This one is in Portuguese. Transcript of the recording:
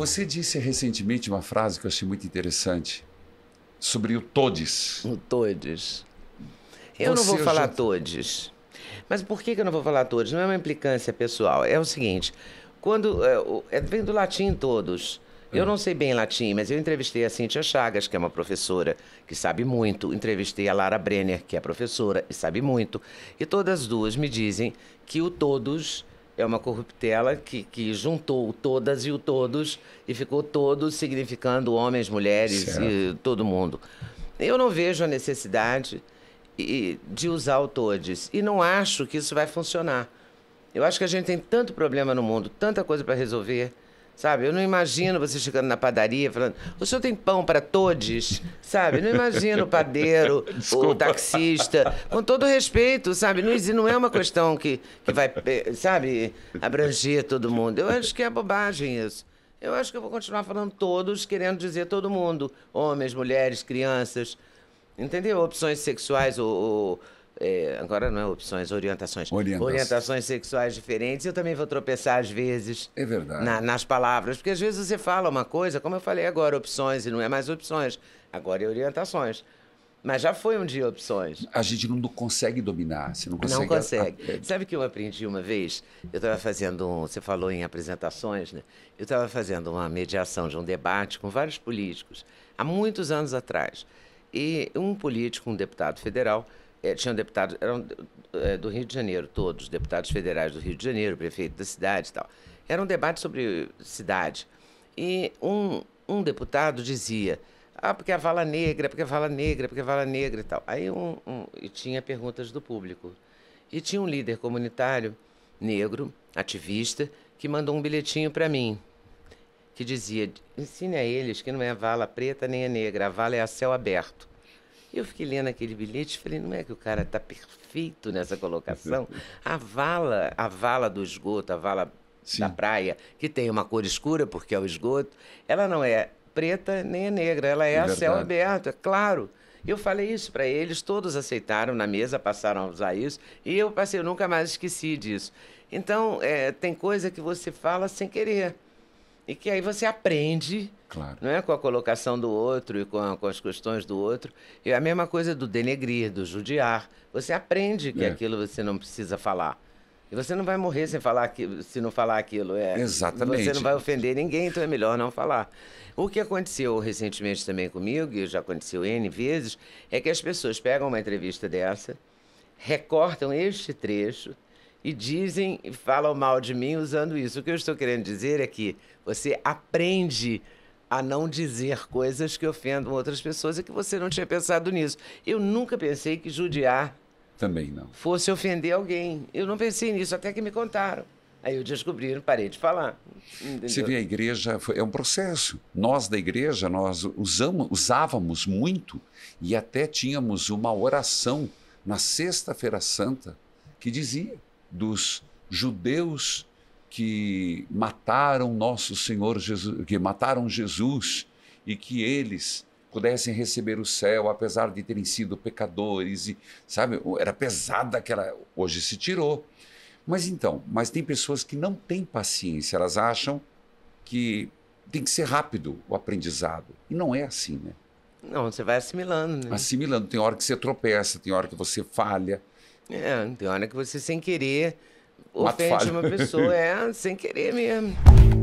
Você disse recentemente uma frase que eu achei muito interessante sobre o todes. O todes. Eu Você, não vou falar já... todes. Mas por que, que eu não vou falar todes? Não é uma implicância pessoal. É o seguinte: quando. É, é vem do latim todos. Eu é. não sei bem latim, mas eu entrevistei a Cíntia Chagas, que é uma professora que sabe muito. Entrevistei a Lara Brenner, que é professora e sabe muito. E todas as duas me dizem que o todos é uma corruptela que, que juntou todas e o todos e ficou todos significando homens, mulheres certo. e todo mundo. Eu não vejo a necessidade de usar o todes e não acho que isso vai funcionar. Eu acho que a gente tem tanto problema no mundo, tanta coisa para resolver Sabe? Eu não imagino você chegando na padaria falando: o senhor tem pão para todos? Sabe? Eu não imagino o padeiro o taxista. Com todo respeito, sabe? Não, não é uma questão que, que vai, eh, sabe, abranger todo mundo. Eu acho que é bobagem isso. Eu acho que eu vou continuar falando todos, querendo dizer todo mundo: homens, mulheres, crianças. Entendeu? Opções sexuais ou, ou é, agora não é opções, orientações. Orientações. Orientações sexuais diferentes. Eu também vou tropeçar às vezes. É verdade. Na, nas palavras, porque às vezes você fala uma coisa, como eu falei agora, opções, e não é mais opções. Agora é orientações. Mas já foi um dia opções. A gente não consegue dominar, você não consegue. Não consegue. A... É. Sabe que eu aprendi uma vez? Eu estava fazendo, um, você falou em apresentações, né? Eu estava fazendo uma mediação de um debate com vários políticos há muitos anos atrás. E um político, um deputado federal, é, tinham deputados, eram é, do Rio de Janeiro todos, deputados federais do Rio de Janeiro, prefeito da cidade e tal. Era um debate sobre cidade. E um, um deputado dizia, ah, porque a vala negra, porque a vala negra, porque a vala negra e tal. Aí um, um, e tinha perguntas do público. E tinha um líder comunitário negro, ativista, que mandou um bilhetinho para mim, que dizia: ensine a eles que não é a vala preta nem é negra, a vala é a céu aberto. Eu fiquei lendo aquele bilhete e falei, não é que o cara está perfeito nessa colocação? A vala, a vala do esgoto, a vala Sim. da praia, que tem uma cor escura porque é o esgoto, ela não é preta nem é negra, ela é, é a céu aberto, é claro. Eu falei isso para eles, todos aceitaram na mesa, passaram a usar isso, e eu passei, eu nunca mais esqueci disso. Então, é, tem coisa que você fala sem querer. E que aí você aprende claro. não é, com a colocação do outro e com, a, com, as questões do outro. E a mesma coisa do denegrir, do judiar. Você aprende que é. aquilo você não precisa falar. E você não vai morrer sem falar que se não falar aquilo. É, Exatamente. Você não vai ofender ninguém, então é melhor não falar. O que aconteceu recentemente também comigo, e já aconteceu N vezes, é que as pessoas pegam uma entrevista dessa, recortam este trecho e dizem e falam mal de mim usando isso. O que eu estou querendo dizer é que você aprende a não dizer coisas que ofendam outras pessoas e que você não tinha pensado nisso. Eu nunca pensei que judiar também não fosse ofender alguém. Eu não pensei nisso até que me contaram. Aí eu descobri, e parei de falar. Entendeu? Você vê, a igreja foi, é um processo. Nós da igreja, nós usamos, usávamos muito e até tínhamos uma oração na Sexta-feira Santa que dizia dos judeus que mataram nosso Senhor Jesus, que mataram Jesus e que eles pudessem receber o céu, apesar de terem sido pecadores e sabe, era pesada aquela, hoje se tirou. Mas então, mas tem pessoas que não têm paciência, elas acham que tem que ser rápido o aprendizado. E não é assim, né? Não, você vai assimilando, né? Assimilando, tem hora que você tropeça, tem hora que você falha, é, tem hora que você sem querer ofende uma pessoa, é, sem querer mesmo.